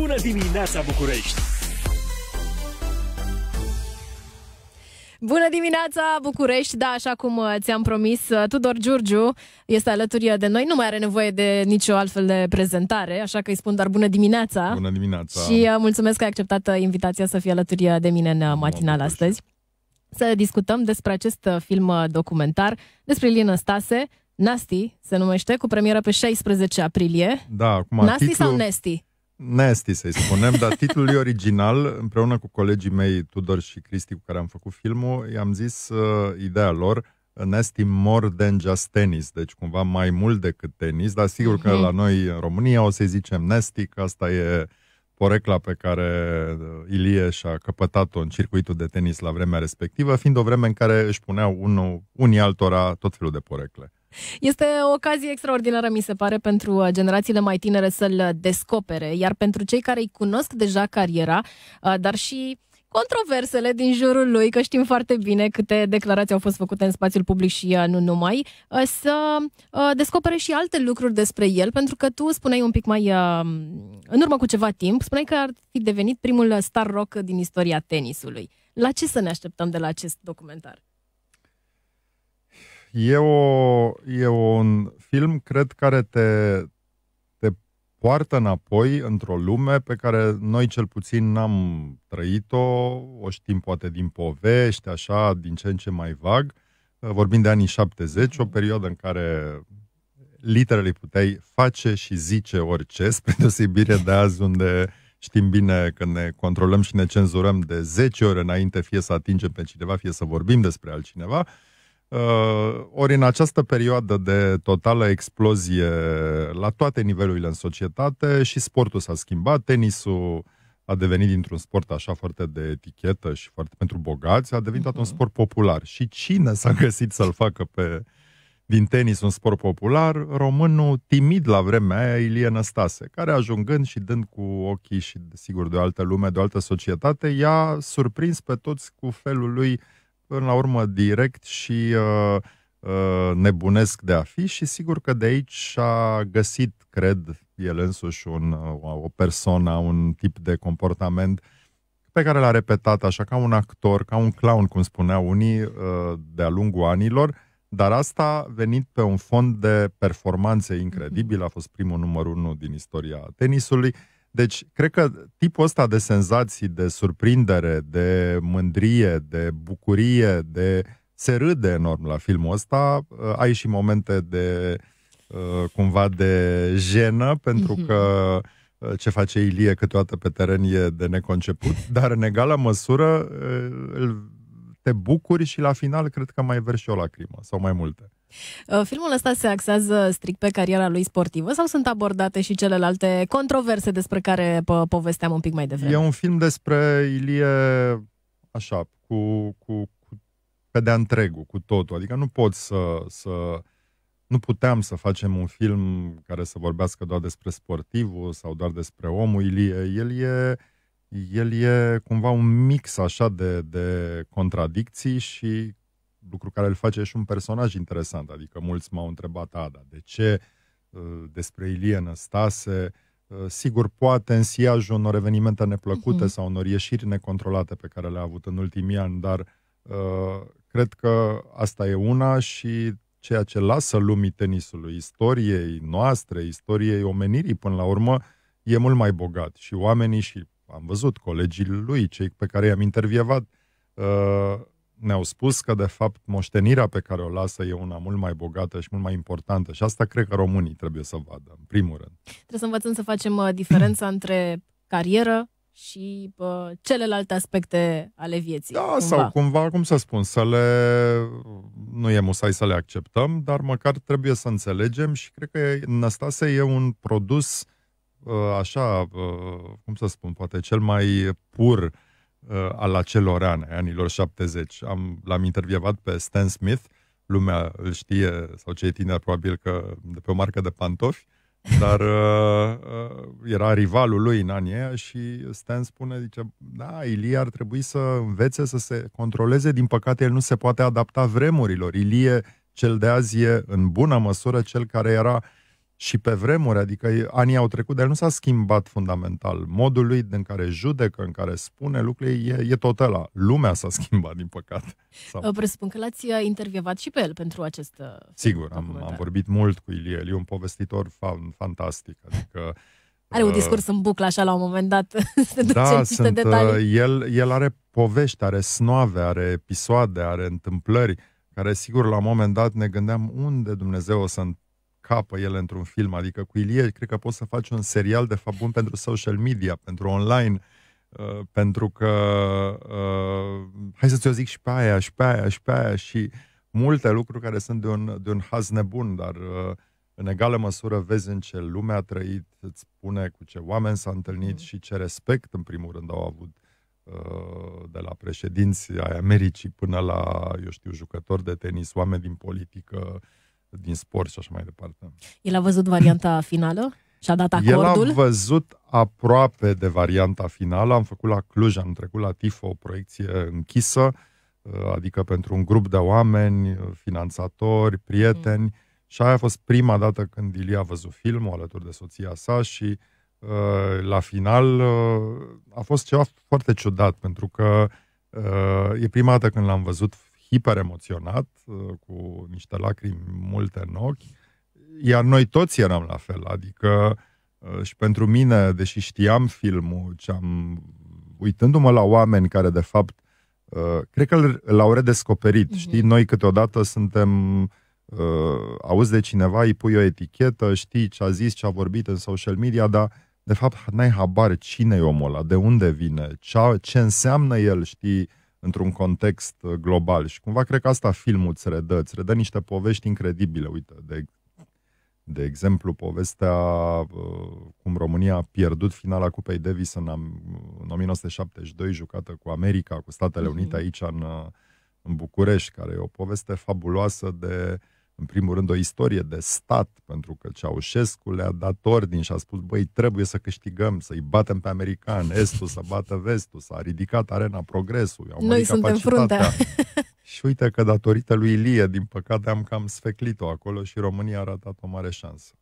Bună dimineața, București! Bună dimineața, București! Da, așa cum uh, ți-am promis, uh, Tudor Giurgiu este alături de noi. Nu mai are nevoie de nicio altfel de prezentare, așa că îi spun doar bună dimineața! Bună dimineața! Și uh, mulțumesc că ai acceptat invitația să fie alături de mine în matinal astăzi. Să discutăm despre acest film documentar, despre Lina Stase, Nasti se numește, cu premieră pe 16 aprilie. Da, acum Nasti titlul... sau Nesti? nasty, să-i spunem, dar titlul e original. Împreună cu colegii mei, Tudor și Cristi, cu care am făcut filmul, i-am zis uh, ideea lor, Nasty more than just tennis, deci cumva mai mult decât tenis, dar sigur că mm-hmm. la noi în România o să-i zicem nasty, că asta e porecla pe care uh, Ilie și-a căpătat-o în circuitul de tenis la vremea respectivă, fiind o vreme în care își puneau unul, unii altora tot felul de porecle. Este o ocazie extraordinară, mi se pare, pentru uh, generațiile mai tinere să-l descopere, iar pentru cei care îi cunosc deja cariera, uh, dar și controversele din jurul lui, că știm foarte bine câte declarații au fost făcute în spațiul public și uh, nu numai, să descopere și alte lucruri despre el, pentru că tu spuneai un pic mai în urmă cu ceva timp, spuneai că ar fi devenit primul star rock din istoria tenisului. La ce să ne așteptăm de la acest documentar? E, o, e un film, cred, care te, te poartă înapoi într-o lume pe care noi cel puțin n-am trăit-o, o știm poate din povești, așa, din ce în ce mai vag. Vorbim de anii 70, o perioadă în care literally puteai face și zice orice, spre deosebire de azi unde știm bine că ne controlăm și ne cenzurăm de 10 ori înainte, fie să atingem pe cineva, fie să vorbim despre altcineva. Uh, Uh, ori în această perioadă de totală explozie la toate nivelurile în societate și sportul s-a schimbat, tenisul a devenit dintr-un sport așa foarte de etichetă și foarte pentru bogați, a devenit uh-huh. un sport popular. Și cine s-a găsit să-l facă pe din tenis un sport popular, românul timid la vremea aia, Ilie Năstase, care ajungând și dând cu ochii și, sigur, de o altă lume, de o altă societate, i-a surprins pe toți cu felul lui uh, până la urmă direct și uh, uh, nebunesc de a fi și sigur că de aici a găsit, cred, el însuși un, uh, o persoană, un tip de comportament pe care l-a repetat așa ca un actor, ca un clown, cum spuneau unii, uh, de-a lungul anilor, dar asta venit pe un fond de performanțe incredibil, a fost primul numărul unu din istoria tenisului, uh, deci, cred că tipul ăsta de senzații, de surprindere, de mândrie, de bucurie, de se râde enorm la filmul ăsta, uh, ai și momente de uh, cumva de jenă, pentru mhm. că uh, ce face Ilie câteodată pe teren e de neconceput, dar în egală măsură te bucuri și la final cred că mai verși o lacrimă sau mai multe. Uh, filmul ăsta se axează strict pe cariera lui sportivă sau sunt abordate și celelalte controverse despre care po- povesteam un pic mai devreme? E un film despre Ilie, așa, cu, cu, cu pe de întregul, cu totul. Adică nu pot să, să... Nu puteam să facem un film care să vorbească doar despre sportivul sau doar despre omul Ilie. El e el e cumva un mix așa de, de contradicții și lucru care îl face și un personaj interesant. Adică mulți m-au întrebat, Ada, de ce uh, despre Ilie Năstase, uh, sigur, poate în siajul unor evenimente neplăcute uh-huh. sau unor ieșiri necontrolate pe care le-a avut în ultimii ani, dar uh, cred că asta e una și ceea ce lasă lumii tenisului, istoriei noastre, istoriei omenirii până la urmă, e mult mai bogat. Și oamenii și am văzut colegii lui, cei pe care i-am intervievat, uh, ne-au spus că, de fapt, moștenirea pe care o lasă e una mult mai bogată și mult mai importantă. Și asta cred că românii trebuie să vadă, în primul rând. Trebuie să învățăm să facem uh, diferența între carieră și bă, uh, celelalte aspecte ale vieții. Da, cumva. sau cumva, cum să spun, să le... Nu e musai să le acceptăm, dar măcar trebuie să înțelegem și cred că Năstase e un produs uh, așa, cum să spun, poate cel mai pur uh, al acelor ani, anilor 70. Am, l-am intervievat pe Stan Smith, lumea îl știe, sau cei tineri probabil că de pe o marcă de pantofi, dar uh, uh, era rivalul lui în anii aia și Stan spune, zice, da, Ilie ar trebui să învețe să se controleze, din păcate el nu se poate adapta vremurilor. Ilie, cel de azi, e în bună măsură cel care era uh, și pe vremuri, adică anii au trecut, dar nu s-a schimbat fundamental. Modul lui în care judecă, în care spune lucrurile, e, e tot ăla. Lumea s-a schimbat, din păcate. Sau... Presupun că l-ați uh, intervievat și pe el pentru acest uh, Sigur, am, am vorbit mult cu Ilie. El e un povestitor fan, fantastic. Adică, are un uh, discurs în buclă, așa, la un moment dat. se da, sunt, detalii. El, el are povești, are snoave, are episoade, are întâmplări care, sigur, la un moment dat ne gândeam unde Dumnezeu o să întâmple capă el într-un film. Adică cu Ilie, cred că poți să faci un serial de fapt bun pentru social media, pentru online, uh, pentru că uh, hai să ți-o zic și pe aia, și pe aia, și pe aia și multe lucruri care sunt de un, de un haz nebun, dar uh, în egală măsură vezi în ce lume a trăit, îți spune cu ce oameni s-a întâlnit mm. și ce respect, în primul rând, au avut de la președinții ai Americii până la, eu știu, jucători de tenis, oameni din politică, din sport și așa mai departe. El a văzut varianta finală? Și-a dat acordul? El a văzut aproape de varianta finală. Am făcut la Cluj am trecut la TIFO o proiecție închisă, uh, adică pentru un grup de oameni, uh, finanțatori, prieteni. Mm. Și aia a fost prima dată când Ilie a văzut filmul alături de soția sa și uh, la final a fost ceva foarte ciudat, pentru că e prima dată când l-am văzut hiperemoționat, uh, cu niște lacrimi multe în ochi, iar noi toți eram la fel, adică uh, și pentru mine, deși știam filmul, ce am, uitându-mă la oameni care de fapt, uh, cred că l-au redescoperit, mm-hmm. știi, noi câteodată suntem auzi de cineva, îi pui o etichetă, știi ce a zis, ce a vorbit în social media, dar de fapt n-ai habar cine e omul ăla, de unde vine, ce, ce înseamnă el, știi, uh, într-un context uh, global. Și cumva cred că asta filmul îți redă, îți redă niște povești incredibile. Uite, de, de exemplu, povestea uh, cum România a pierdut finala Cupei Davis în, în 1972, jucată cu America, cu Statele mhm. Unite aici în, în București, care e o poveste fabuloasă de uh, în primul rând, o istorie de stat, pentru că Ceaușescu le-a dat ordin și a spus, băi, trebuie să câștigăm, să-i batem pe americani, estul să bată vestul, s-a ridicat arena progresului, au Noi suntem fruntea. și uite că datorită lui Ilie, din păcate, am cam sfeclit-o acolo și România a ratat o mare șansă.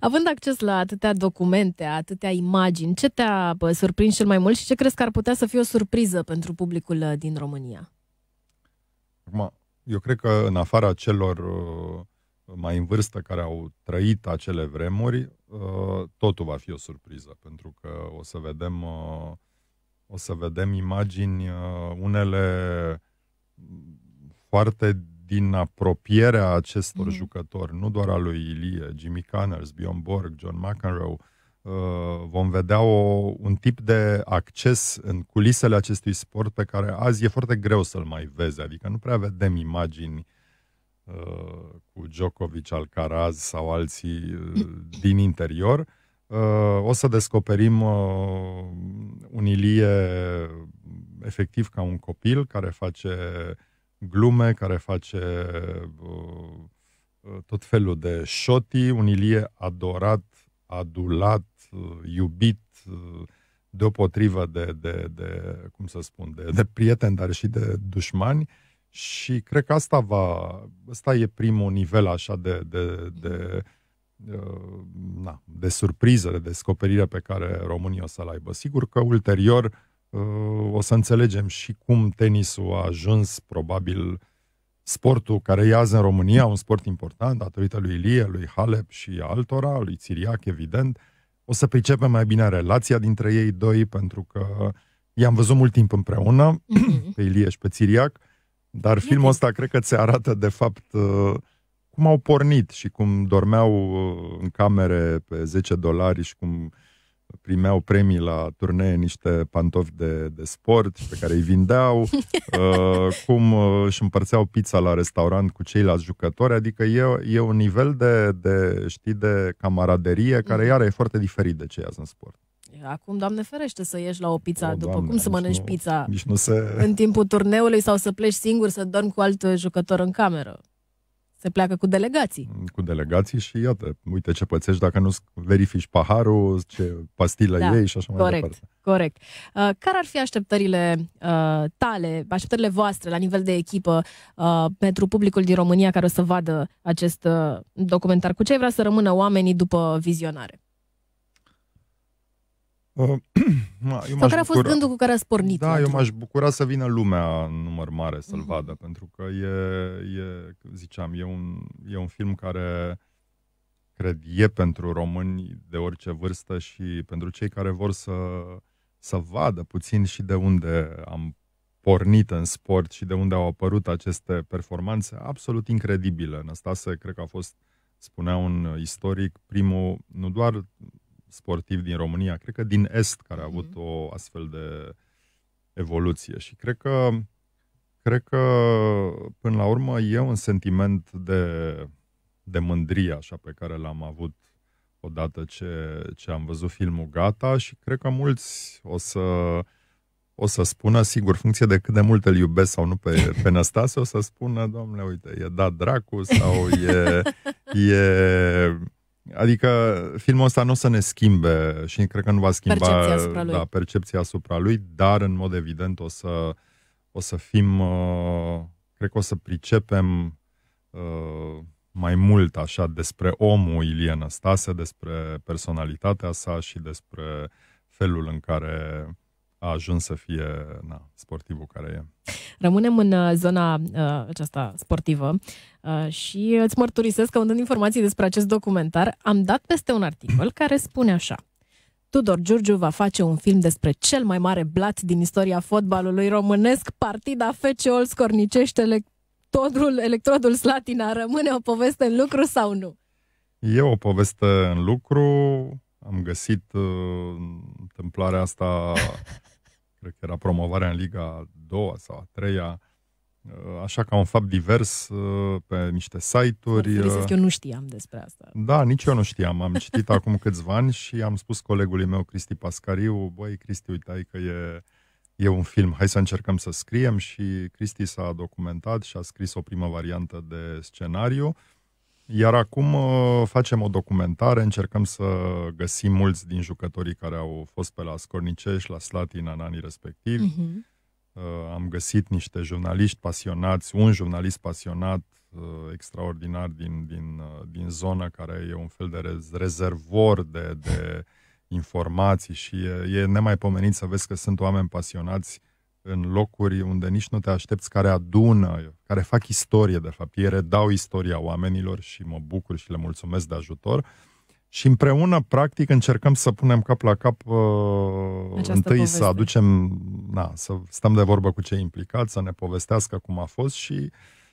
Având acces la atâtea documente, atâtea imagini, ce te-a surprins cel mai mult și ce crezi că ar putea să fie o surpriză pentru publicul uh, din România? Acum, eu cred că în afara celor uh, mai în vârstă care au trăit acele vremuri, uh, totul va fi o surpriză, pentru că o să vedem, uh, o să vedem imagini, unele foarte din apropierea acestor mm. jucători, nu doar a lui Ilie, Jimmy Connors, Bjorn Borg, John McEnroe, Uh, vom vedea o, un tip de acces în culisele acestui sport pe care azi e foarte greu să-l mai vezi, adică nu prea vedem imagini uh, cu Djokovic, Alcaraz sau alții uh, din interior. Uh, o să descoperim uh, un Ilie efectiv ca un copil care face glume, care face uh, tot felul de șoti, un Ilie adorat adulat, Uh, iubit, uh, deopotrivă de, de, de, cum să spun, de, de prieteni, dar și de dușmani. Și cred că asta va, asta e primul nivel așa de, de, de, de, uh, na, de surpriză, de descoperire pe care România o să-l aibă. Sigur că ulterior o să înțelegem și cum tenisul a ajuns probabil sportul care e azi în România, un sport important, datorită lui Ilie, lui Halep și altora, lui Țiriac, evident, uh, o să pricepem mai bine relația dintre ei doi, pentru că i-am văzut mult timp împreună, mhm. pe Ilie și pe Țiriac, dar filmul ăsta cred că ți arată de fapt uh, cum au pornit și cum dormeau uh, în camere pe 10 dolari și cum primeau premii la turnee niște pantofi de, de sport pe care îi vindeau, uh, cum uh, își împărțeau pizza la restaurant cu ceilalți jucători, adică e, e un nivel de, de, știi, de camaraderie care mhm. iară e foarte diferit de ce în sport. Acum, Doamne ferește, să ieși la o pizza, o, după doamne, cum să mănânci nu, pizza nu se... în timpul turneului sau să pleci singur să dormi cu alt jucător în cameră. Se pleacă cu delegații. Cu delegații și iată, uite ce pățești dacă nu verifici paharul, ce pastilă da, ei și așa corect, mai departe. Corect. Uh, care ar fi așteptările uh, tale, așteptările voastre la nivel de echipă uh, pentru publicul din România care o să vadă acest uh, documentar? Cu ce ai vrea să rămână oamenii după vizionare? Uh, Ma, eu Sau care a fost gândul cu care a pornit? Da, eu m-aș bucura să vină lumea în număr mare să-l mm-hmm. vadă, pentru că e, e ziceam, e un, e un film care cred e pentru români de orice vârstă și pentru cei care vor să, să vadă puțin și de unde am pornit în sport și de unde au apărut aceste performanțe absolut incredibile. Năstase, cred că a fost, spunea un istoric, primul, nu doar sportiv din România, cred că din Est, care a mhm. avut o astfel de evoluție. Și cred că, cred că până la urmă, e un sentiment de, de mândrie, așa, pe care l-am avut odată ce, ce am văzut filmul gata și cred că mulți o să, o să spună, sigur, funcție de cât de mult îl iubesc sau nu pe, pe Năstase, o să spună, domnule, uite, e dat dracu sau e, e Adică filmul ăsta nu o să ne schimbe și cred că nu va schimba percepția asupra lui, da, percepția asupra lui dar în mod evident o să, o să fim, uh, cred că o să pricepem uh, mai mult așa despre omul Ilie Năstase, despre personalitatea sa și despre felul în care a ajuns să fie na, sportivul care e. Rămânem în uh, zona uh, aceasta sportivă uh, și îți mărturisesc că din informații despre acest documentar am dat peste un articol care spune așa. Tudor Giurgiu va face un film despre cel mai mare blat din istoria fotbalului românesc, partida FC Old Scornicește, electrodul, electrodul Slatina. Rămâne o poveste în lucru sau nu? E o poveste în lucru. Am găsit uh, întâmplarea asta cred că era promovarea în Liga 2 sau a 3 uh, așa ca un fapt divers uh, pe niște site-uri. Să uh. eu nu știam despre asta. Da, nici eu nu știam. Am citit acum câțiva ani și am spus colegului meu, Cristi Pascariu, băi, Cristi, uite că e, e un film, hai să încercăm să scriem și Cristi s-a documentat și a scris o primă variantă de scenariu iar acum uh, facem o documentare, încercăm să găsim mulți din jucătorii care au fost pe la Scornicești, la Slatina în anii respectivi. Uh-huh. Am găsit niște jurnaliști pasionați, un jurnalist pasionat uh, extraordinar din, din, uh, din zonă, care e un fel de rezervor de, de informații și e, e nemaipomenit să vezi că sunt oameni pasionați în locuri unde nici nu te aștepți, care adună, care fac istorie, de fapt. Ei redau istoria oamenilor și mă bucur și le mulțumesc de ajutor. Și împreună, practic, încercăm să punem cap la cap uh, Această întâi poveste. să aducem, na, să stăm de vorbă cu cei implicați, să ne povestească cum a fost și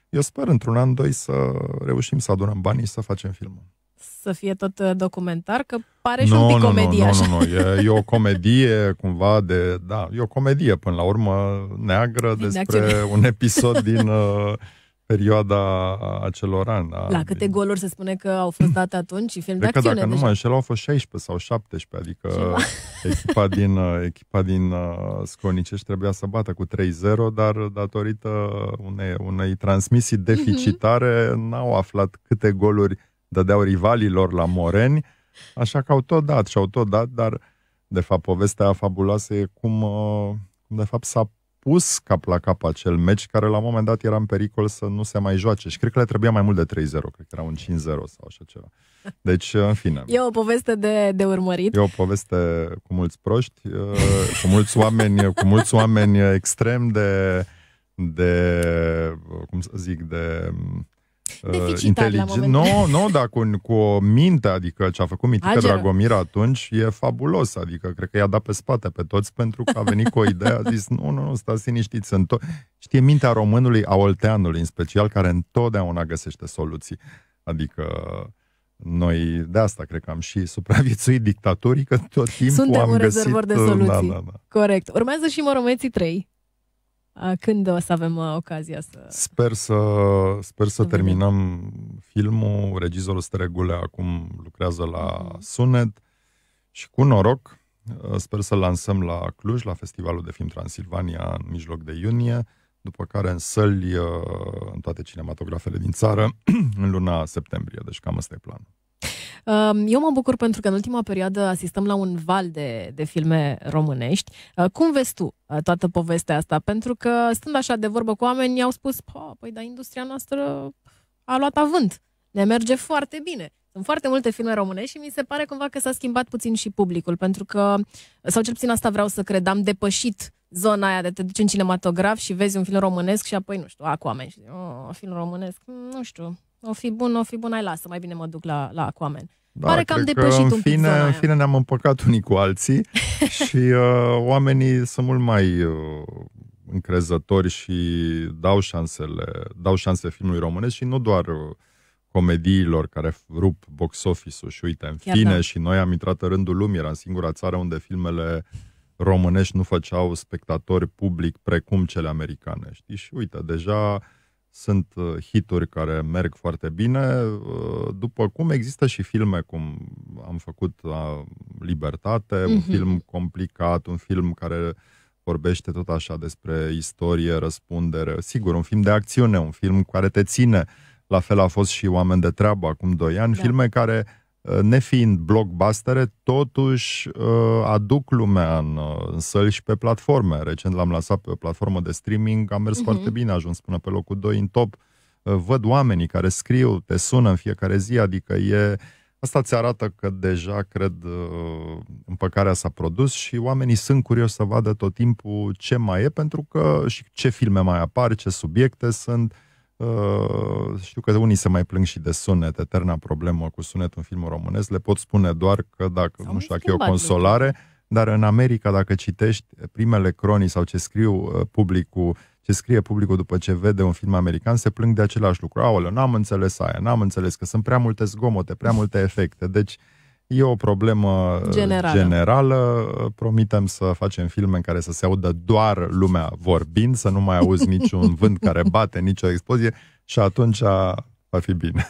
eu sper într-un an, doi să reușim să adunăm banii și să facem filmul să fie tot uh, documentar, că pare și un pic comedie nu, așa. Nu, nu, nu, e, e o comedie cumva de, da, e o comedie până la urmă neagră din despre acțiune. un episod din uh, perioada acelor ani. Da? La câte goluri se spune că au fost date atunci și film de, de acțiune. dacă deja. nu deci mă înșel, au fost 16 sau 17, adică Ceva. echipa din, uh, echipa din uh, Sconicești trebuia să bată cu 3-0, dar datorită unei, unei transmisii mhm. deficitare mm-hmm. n-au aflat câte goluri dădeau rivalilor la Moreni, așa că au tot dat și au tot dat, dar de fapt povestea fabuloasă e uh, cum, de fapt s-a pus cap la cap acel meci care la un moment dat era în pericol să nu se mai joace și cred că le trebuia mai mult de 3-0, cred că era un 5-0 sau așa ceva. Deci, uh, în fine. E o poveste de, de urmărit. E o poveste cu mulți proști, uh, cu mulți oameni, cu mulți oameni extrem de, de cum să zic, de uh, inteligent. Nu, nu, no, no, dar cu, cu o minte, adică ce a făcut Mitică Ageră. Dragomir atunci, e fabulos. Adică cred că i-a dat pe spate pe toți pentru că a venit cu o idee, a zis, nu, nu, nu, stați liniștiți. Sunt to-. Știe mintea românului, a olteanului în special, care întotdeauna găsește soluții. Adică noi de asta cred că am și supraviețuit dictatorii, că tot timpul Suntem am un rezervor de da, soluții. Da, da, da. Corect. Urmează și Moromeții 3 când o să avem ocazia să... Sper să, sper să, să terminăm vedem. filmul, regizorul Stregule acum lucrează la uh-huh. Sunet și cu noroc sper să lansăm la Cluj, la Festivalul de Film Transilvania în mijloc de iunie, după care în săli în toate cinematografele din țară în luna septembrie, deci cam asta e planul. Ehm, eu mă bucur pentru că în ultima perioadă asistăm la un val de, de filme românești. Ehm, cum vezi tu eh, toată povestea asta? Pentru că stând așa de vorbă cu oameni, au spus, păi, dar industria noastră a luat avânt. Ne merge foarte bine. Sunt foarte multe filme românești și mi se pare cumva că s-a schimbat puțin și publicul, pentru că, sau cel puțin asta vreau să cred, am depășit zona aia de te duci în cinematograf și vezi un film românesc și apoi, nu știu, ac oameni și zic, oh, film românesc, mm, nu știu, o fi bun, o fi bun, ai lasă, mai bine mă duc la, la Aquaman. Da, Pare că am depășit că în fine, un pic În fine ne-am împăcat unii cu alții și uh, oamenii sunt mult mai uh, încrezători și dau șansele, dau șanse filmului românesc și nu doar uh, comediilor care rup box office-ul și uite, în Chiar fine, da. și noi am intrat în rândul lumii, era în singura țară unde filmele românești nu făceau spectatori public precum cele americane, știi? Și uite, deja uh, sunt uh, hituri care merg foarte bine, uh, după cum există și filme cum am făcut la uh, Libertate, mm-hmm. un mhm. film complicat, un film care vorbește tot așa despre istorie, răspundere. Sigur, un film de acțiune, un film care te ține. La fel a fost și Oameni de treabă acum doi ani, da. filme care uh, Uh, nefiind blockbustere, totuși uh, aduc lumea în, uh, în săli și pe platforme. Recent l-am lansat pe o platformă de streaming, a mers uh-huh. foarte bine, a ajuns până pe locul 2 în top. Văd oamenii care scriu, te sună în fiecare zi, adică e... Asta ți arată că deja, cred, împăcarea s-a produs și oamenii sunt curioși să vadă tot timpul ce mai e, pentru că și ce filme mai apar, ce subiecte sunt, uh, Uh, știu că unii se mai plâng și de sunet, eterna problemă cu sunetul în filmul românesc. Le pot spune doar că dacă, S-au nu știu dacă e o consolare, lucruri. dar în America, dacă citești primele cronii sau ce scriu uh, publicul, ce scrie publicul după ce vede un film american, se plâng de același lucru. Aoleu, n-am înțeles aia, n-am înțeles că sunt prea multe zgomote, prea multe efecte. Deci, uh, E o problemă uh, generală. generală. Promitem să facem filme în care să se audă doar lumea vorbind, să nu mai auzi niciun vânt care bate, nicio explozie și atunci uh, va fi bine.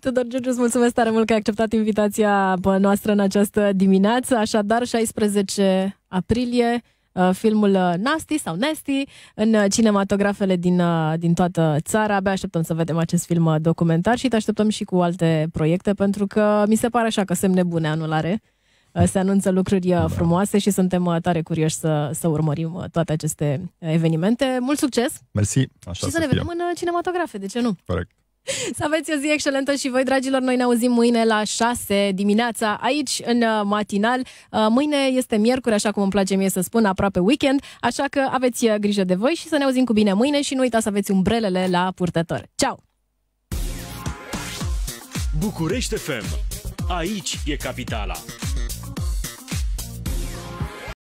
Tudor Giurgiu, îți mulțumesc tare mult că ai acceptat invitația noastră în această dimineață. Așadar, 16 aprilie, Uh, filmul uh, Nasty sau Nasty în uh, cinematografele din, din toată țara. Abia așteptăm să vedem acest film documentar și te așteptăm și cu alte proiecte, pentru că mi se pare așa că semne bune anul are se anunță lucruri da. frumoase și suntem tare curioși să, să urmărim toate aceste evenimente. Mult succes! Mersi! Așa și să, să ne vedem în cinematografe, de ce nu? Corect! Să aveți o zi excelentă și voi, dragilor, noi ne auzim mâine la 6 dimineața aici, în uh, matinal. Uh, mâine este miercuri, așa cum îmi place mie să spun, aproape weekend, așa că aveți uh, grijă de voi și să ne auzim cu bine mâine și nu uitați să aveți umbrelele la purtător. Ceau! București FM. Aici e capitala.